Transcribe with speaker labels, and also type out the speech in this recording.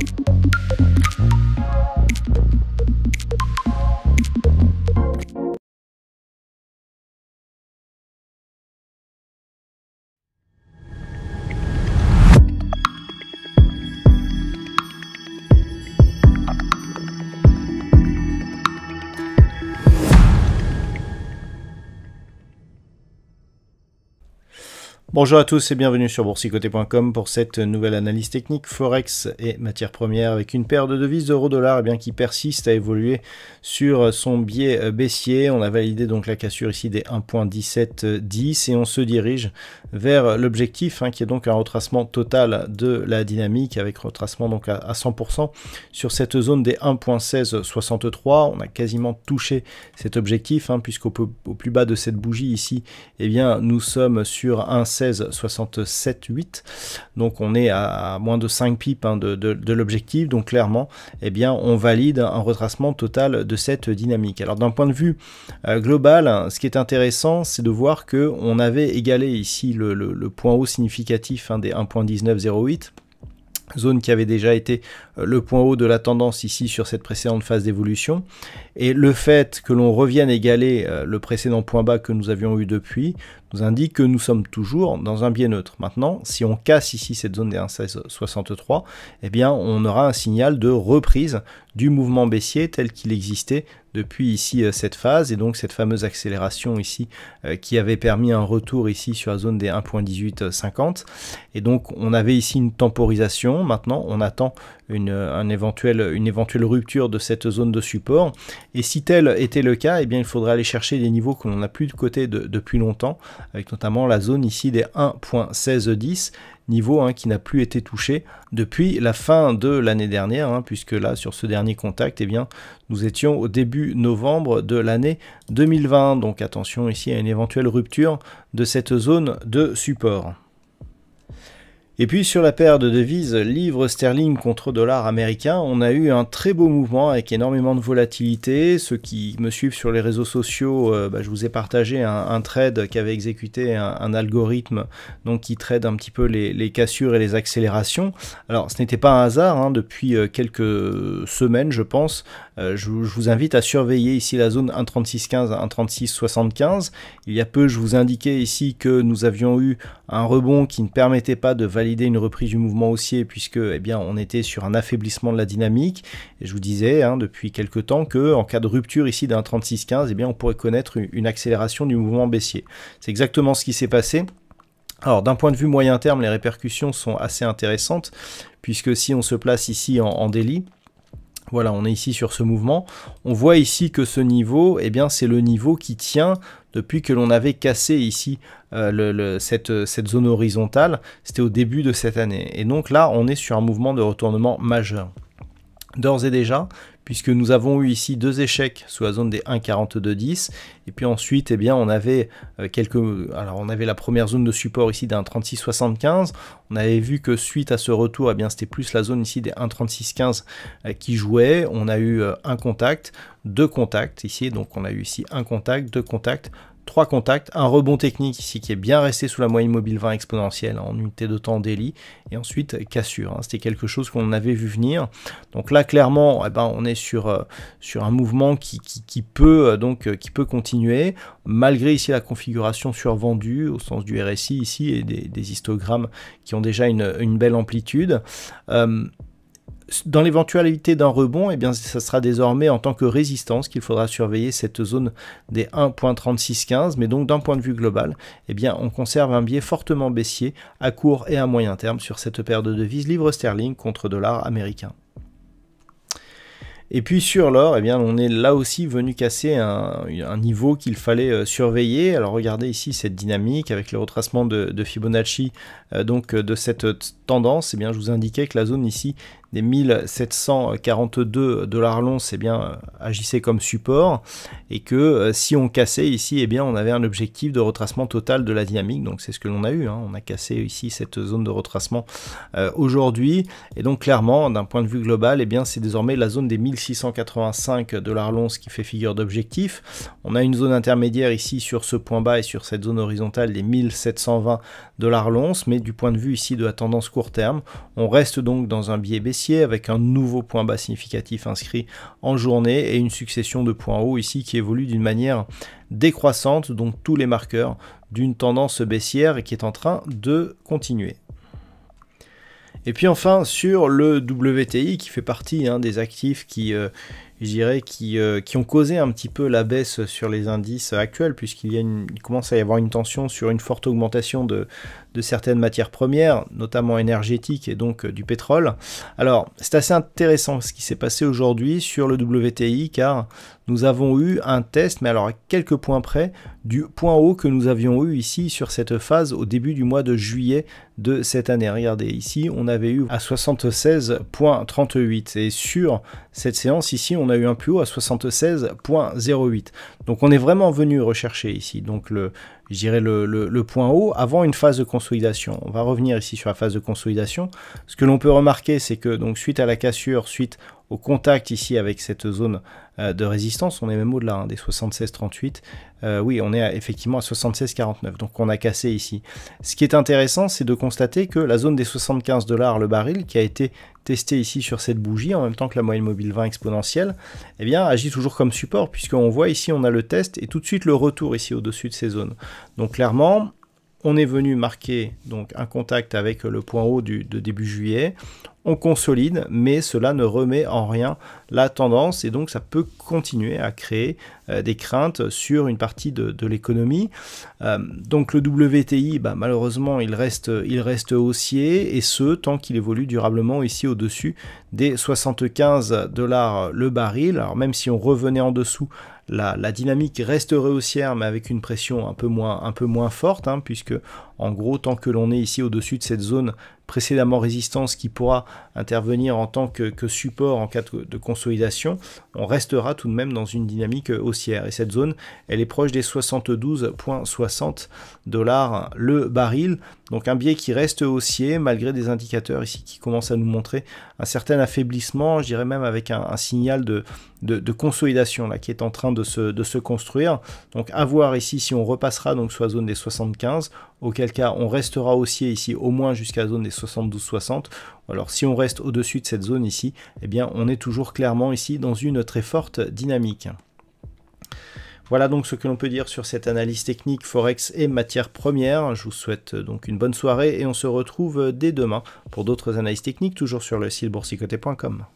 Speaker 1: Thank you. Bonjour à tous et bienvenue sur boursicoté.com pour cette nouvelle analyse technique Forex et matières premières avec une paire de devises euro-dollar eh bien qui persiste à évoluer sur son biais baissier. On a validé donc la cassure ici des 1.1710 et on se dirige vers l'objectif hein, qui est donc un retracement total de la dynamique avec retracement donc à 100% sur cette zone des 1.1663. On a quasiment touché cet objectif hein, puisqu'au au plus bas de cette bougie ici, et eh bien nous sommes sur 1.16 67,8, 67, 8. Donc on est à moins de 5 pips hein, de, l'objectif. Donc clairement, et eh bien, on valide un retracement total de cette dynamique. Alors d'un point de vue euh, global, ce qui est intéressant, c'est de voir que on avait égalé ici le, point haut significatif hein, des 1.1908 zone qui avait déjà été euh, le point haut de la tendance ici sur cette précédente phase d'évolution. Et le fait que l'on revienne égaler euh, le précédent point bas que nous avions eu depuis nous indique que nous sommes toujours dans un biais neutre. Maintenant, si on casse ici cette zone des 1,1663, eh bien on aura un signal de reprise du mouvement baissier tel qu'il existait depuis ici euh, cette phase et donc cette fameuse accélération ici qui avait permis un retour ici sur la zone des 1.1850 et donc on avait ici une temporisation maintenant on attend une une, éventuelle rupture de cette zone de support. Et si tel était le cas, eh bien, il faudrait aller chercher des niveaux que l'on n'a plus de côté depuis longtemps, avec notamment la zone ici des 1.1610 niveau qui n'a plus été touché depuis la fin de l'année dernière, hein, puisque là, sur ce dernier contact, eh bien, nous étions au début novembre de l'année 2020. Donc attention ici à une éventuelle rupture de cette zone de support. Et puis sur la paire de devises livre sterling contre dollar américain, on a eu un très beau mouvement avec énormément de volatilité. Ceux qui me suivent sur les réseaux sociaux, euh, bah, je vous ai partagé un, trade qui avait exécuté un, algorithme donc qui trade un petit peu les, cassures et les accélérations. Alors ce n'était pas un hasard, hein, depuis euh, quelques semaines je pense, euh, je, vous invite à surveiller ici la zone 1.36.15 1.36.75. Il y a peu je vous indiquais ici que nous avions eu un rebond qui ne permettait pas de valider une reprise du mouvement haussier puisque eh bien, on était sur un affaiblissement de la dynamique. Et je vous disais hein, depuis quelques temps que en cas de rupture ici d'un 15 eh bien, on pourrait connaître une accélération du mouvement baissier. C'est exactement ce qui s'est passé. Alors d'un point de vue moyen terme, les répercussions sont assez intéressantes puisque si on se place ici en délit, voilà, on est ici sur ce mouvement. On voit ici que ce niveau, eh bien, c'est le niveau qui tient depuis que l'on avait cassé ici euh, cette, zone horizontale. C'était au début de cette année. Et donc là, on est sur un mouvement de retournement majeur. D'ores et déjà, puisque nous avons eu ici deux échecs sous la zone des 1,42,10. Et puis ensuite, eh bien, on avait euh, quelques, alors on avait la première zone de support ici d'un 36,75. On avait vu que suite à ce retour, eh bien, c'était plus la zone ici des 1,36,15 euh, qui jouait. On a eu euh, un contact, deux contacts ici. Donc on a eu ici un contact, deux contacts, trois contacts, un rebond technique ici qui est bien resté sous la moyenne mobile 20 exponentielle hein, en unité de temps daily, et ensuite euh, cassure. Hein. C'était quelque chose qu'on avait vu venir. Donc là, clairement, eh ben, on est sur, euh, sur un mouvement qui, qui, peut, euh, donc, qui peut continuer, malgré ici la configuration survendue, au sens du RSI ici, et des, histogrammes qui ont déjà une, une belle amplitude dans l'éventualité d'un rebond, eh bien, ça sera désormais en tant que résistance qu'il faudra surveiller cette zone des 1.3615. Mais donc, d'un point de vue global, eh bien, on conserve un biais fortement baissier à court et à moyen terme sur cette paire de devises livre sterling contre dollar américain. Et puis sur l'or, eh bien, on est là aussi venu casser un, niveau qu'il fallait euh, surveiller. Alors regardez ici cette dynamique avec le retracement de, Fibonacci, euh, donc euh, de cette tendance. et eh bien, je vous indiquais que la zone ici des 1742 dollars l'once, eh bien, euh, agissait comme support et que euh, si on cassait ici, eh bien, on avait un objectif de retracement total de la dynamique. Donc c'est ce que l'on a eu. Hein. On a cassé ici cette zone de retracement euh, aujourd'hui. Et donc clairement, d'un point de vue global, eh bien, c'est désormais la zone des 1685 dollars l'once qui fait figure d'objectif. On a une zone intermédiaire ici sur ce point bas et sur cette zone horizontale des 1720 dollars l'once. Mais du point de vue ici de la tendance court terme, on reste donc dans un biais baissier avec un nouveau point bas significatif inscrit en journée et une succession de points hauts ici qui évolue d'une manière décroissante, donc tous les marqueurs d'une tendance baissière et qui est en train de continuer. Et puis enfin sur le WTI qui fait partie hein, des actifs qui, euh, je dirais, qui, euh, qui ont causé un petit peu la baisse sur les indices actuels, puisqu'il une, commence à y avoir une tension sur une forte augmentation de, de certaines matières premières, notamment énergétiques et donc euh, du pétrole. Alors, c'est assez intéressant ce qui s'est passé aujourd'hui sur le WTI, car nous avons eu un test, mais alors à quelques points près, du point haut que nous avions eu ici sur cette phase au début du mois de juillet de cette année. Regardez ici, on avait eu à 76,38 et sur cette séance ici, on on a eu un plus haut à 76.08. Donc on est vraiment venu rechercher ici donc le, je dirais le, point haut avant une phase de consolidation. On va revenir ici sur la phase de consolidation. Ce que l'on peut remarquer, c'est que donc suite à la cassure, suite au contact ici avec cette zone euh, de résistance. On est même au-delà hein, des 76-38. Euh, oui, on est effectivement à 76-49. Donc on a cassé ici. Ce qui est intéressant, c'est de constater que la zone des 75 dollars le baril, qui a été testée ici sur cette bougie, en même temps que la moyenne mobile 20 exponentielle, eh bien, agit toujours comme support, puisqu'on voit ici, on a le test et tout de suite le retour ici au-dessus de ces zones. Donc clairement, on est venu marquer donc un contact avec le point haut du, de début juillet on consolide, mais cela ne remet en rien la tendance et donc ça peut continuer à créer euh, des craintes sur une partie de, l'économie. Euh, donc le WTI, bah, malheureusement, il reste, il reste haussier et ce, tant qu'il évolue durablement ici au-dessus des 75 dollars le baril. Alors même si on revenait en dessous la, dynamique resterait haussière mais avec une pression un peu moins, un peu moins forte, hein, puisque en gros tant que l'on est ici au-dessus de cette zone précédemment résistance qui pourra intervenir en tant que, support en cas de, consolidation, on restera tout de même dans une dynamique haussière. Et cette zone, elle est proche des 72,60 dollars le baril. Donc un biais qui reste haussier malgré des indicateurs ici qui commencent à nous montrer un certain affaiblissement, je dirais même avec un signal de de, consolidation là, qui est en train de se, construire. Donc à voir ici si on repassera donc sur zone des 75, auquel cas on restera haussier ici au moins jusqu'à zone des 72-60. Alors si on reste au-dessus de cette zone ici, eh bien on est toujours clairement ici dans une très forte dynamique. Voilà donc ce que l'on peut dire sur cette analyse technique Forex et matières premières. Je vous souhaite euh, donc une bonne soirée et on se retrouve euh, dès demain pour d'autres analyses techniques toujours sur le site boursicoté.com.